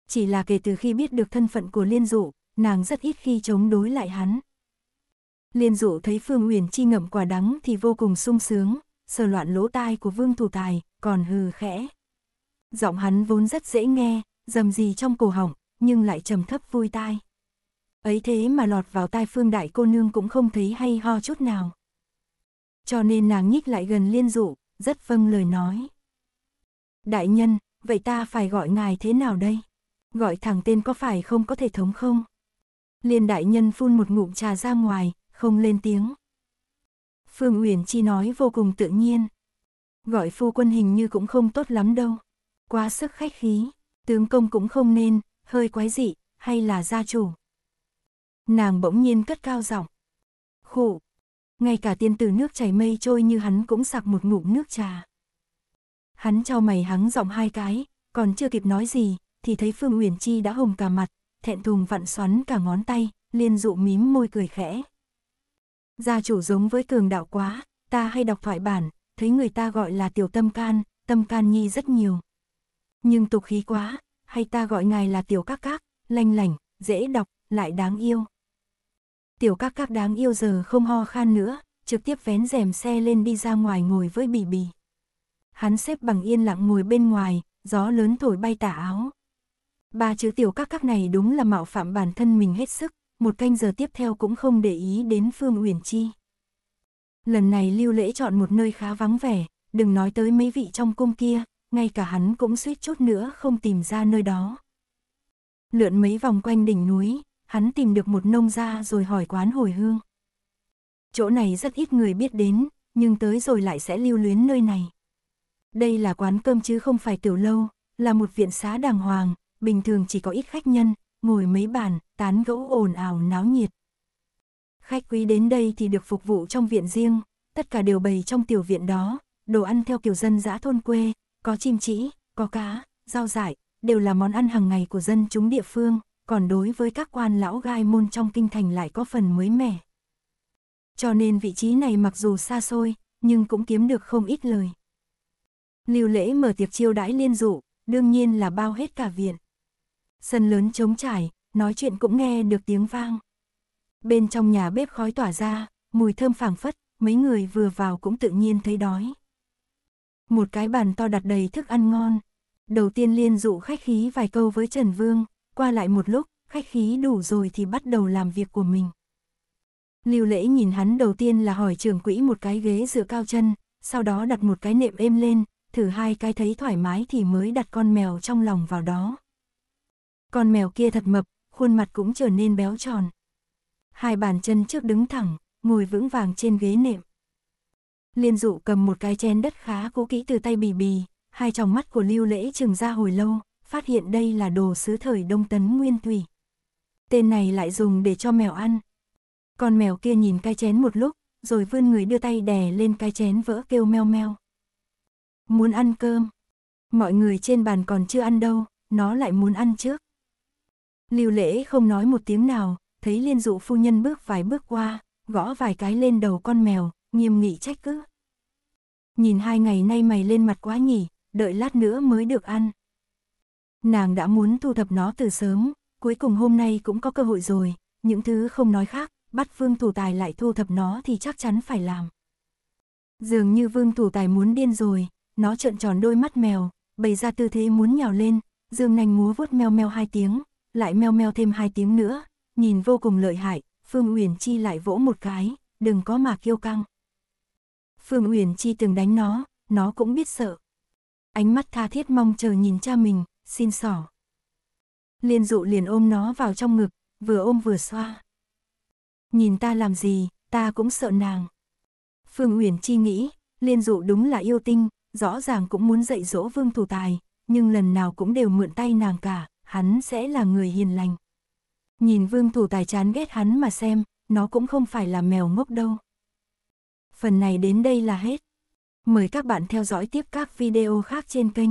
Chỉ là kể từ khi biết được thân phận của Liên Dụ, nàng rất ít khi chống đối lại hắn. Liên Dụ thấy Phương Uyển Chi ngậm quả đắng thì vô cùng sung sướng, sờ loạn lỗ tai của Vương Thủ Tài, còn hừ khẽ. Giọng hắn vốn rất dễ nghe, dầm gì trong cổ họng, nhưng lại trầm thấp vui tai. Ấy thế mà lọt vào tai Phương Đại cô nương cũng không thấy hay ho chút nào. Cho nên nàng nhích lại gần liên dụ, rất vâng lời nói. Đại nhân, vậy ta phải gọi ngài thế nào đây? Gọi thẳng tên có phải không có thể thống không? Liên đại nhân phun một ngụm trà ra ngoài, không lên tiếng. Phương Uyển Chi nói vô cùng tự nhiên. Gọi phu quân hình như cũng không tốt lắm đâu. Quá sức khách khí, tướng công cũng không nên, hơi quái dị, hay là gia chủ. Nàng bỗng nhiên cất cao giọng. Khụ, ngay cả tiên tử nước chảy mây trôi như hắn cũng sặc một ngụm nước trà. Hắn cho mày hắng giọng hai cái, còn chưa kịp nói gì, thì thấy Phương Uyển Chi đã hồng cả mặt, thẹn thùng vặn xoắn cả ngón tay, liên dụ mím môi cười khẽ. Gia chủ giống với cường đạo quá, ta hay đọc thoại bản, thấy người ta gọi là tiểu tâm can, tâm can nhi rất nhiều. Nhưng tục khí quá, hay ta gọi ngài là tiểu các các, lanh lành, dễ đọc, lại đáng yêu tiểu các các đáng yêu giờ không ho khan nữa, trực tiếp vén rèm xe lên đi ra ngoài ngồi với bì bì. Hắn xếp bằng yên lặng ngồi bên ngoài, gió lớn thổi bay tả áo. Ba chữ tiểu các các này đúng là mạo phạm bản thân mình hết sức, một canh giờ tiếp theo cũng không để ý đến Phương Uyển Chi. Lần này lưu lễ chọn một nơi khá vắng vẻ, đừng nói tới mấy vị trong cung kia, ngay cả hắn cũng suýt chút nữa không tìm ra nơi đó. Lượn mấy vòng quanh đỉnh núi, hắn tìm được một nông gia rồi hỏi quán hồi hương. Chỗ này rất ít người biết đến, nhưng tới rồi lại sẽ lưu luyến nơi này. Đây là quán cơm chứ không phải tiểu lâu, là một viện xá đàng hoàng, bình thường chỉ có ít khách nhân, ngồi mấy bàn, tán gẫu ồn ào náo nhiệt. Khách quý đến đây thì được phục vụ trong viện riêng, tất cả đều bày trong tiểu viện đó, đồ ăn theo kiểu dân dã thôn quê, có chim chỉ, có cá, rau dại, đều là món ăn hàng ngày của dân chúng địa phương, còn đối với các quan lão gai môn trong kinh thành lại có phần mới mẻ. Cho nên vị trí này mặc dù xa xôi, nhưng cũng kiếm được không ít lời. Lưu lễ mở tiệc chiêu đãi liên dụ, đương nhiên là bao hết cả viện. Sân lớn trống trải, nói chuyện cũng nghe được tiếng vang. Bên trong nhà bếp khói tỏa ra, mùi thơm phảng phất, mấy người vừa vào cũng tự nhiên thấy đói. Một cái bàn to đặt đầy thức ăn ngon. Đầu tiên liên dụ khách khí vài câu với Trần Vương, qua lại một lúc, khách khí đủ rồi thì bắt đầu làm việc của mình. Lưu lễ nhìn hắn đầu tiên là hỏi trưởng quỹ một cái ghế dựa cao chân, sau đó đặt một cái nệm êm lên, thử hai cái thấy thoải mái thì mới đặt con mèo trong lòng vào đó. Con mèo kia thật mập, khuôn mặt cũng trở nên béo tròn. Hai bàn chân trước đứng thẳng, ngồi vững vàng trên ghế nệm. Liên dụ cầm một cái chén đất khá cố kỹ từ tay bì bì, hai tròng mắt của lưu lễ chừng ra hồi lâu, phát hiện đây là đồ sứ thời Đông Tấn Nguyên Thủy. Tên này lại dùng để cho mèo ăn. Con mèo kia nhìn cái chén một lúc, rồi vươn người đưa tay đè lên cái chén vỡ kêu meo meo. Muốn ăn cơm. Mọi người trên bàn còn chưa ăn đâu, nó lại muốn ăn trước. Lưu lễ không nói một tiếng nào, thấy liên dụ phu nhân bước vài bước qua, gõ vài cái lên đầu con mèo, nghiêm nghị trách cứ. Nhìn hai ngày nay mày lên mặt quá nhỉ, đợi lát nữa mới được ăn. Nàng đã muốn thu thập nó từ sớm, cuối cùng hôm nay cũng có cơ hội rồi, những thứ không nói khác, bắt vương thủ tài lại thu thập nó thì chắc chắn phải làm. Dường như vương thủ tài muốn điên rồi, nó trợn tròn đôi mắt mèo, bày ra tư thế muốn nhào lên, dương nành múa vuốt meo meo hai tiếng, lại meo meo thêm hai tiếng nữa, nhìn vô cùng lợi hại, Phương Uyển Chi lại vỗ một cái, đừng có mà kiêu căng. Phương Uyển Chi từng đánh nó, nó cũng biết sợ. Ánh mắt tha thiết mong chờ nhìn cha mình, xin sỏ. Liên dụ liền ôm nó vào trong ngực, vừa ôm vừa xoa. Nhìn ta làm gì, ta cũng sợ nàng. Phương Uyển chi nghĩ, liên dụ đúng là yêu tinh, rõ ràng cũng muốn dạy dỗ vương thủ tài, nhưng lần nào cũng đều mượn tay nàng cả, hắn sẽ là người hiền lành. Nhìn vương thủ tài chán ghét hắn mà xem, nó cũng không phải là mèo ngốc đâu. Phần này đến đây là hết. Mời các bạn theo dõi tiếp các video khác trên kênh.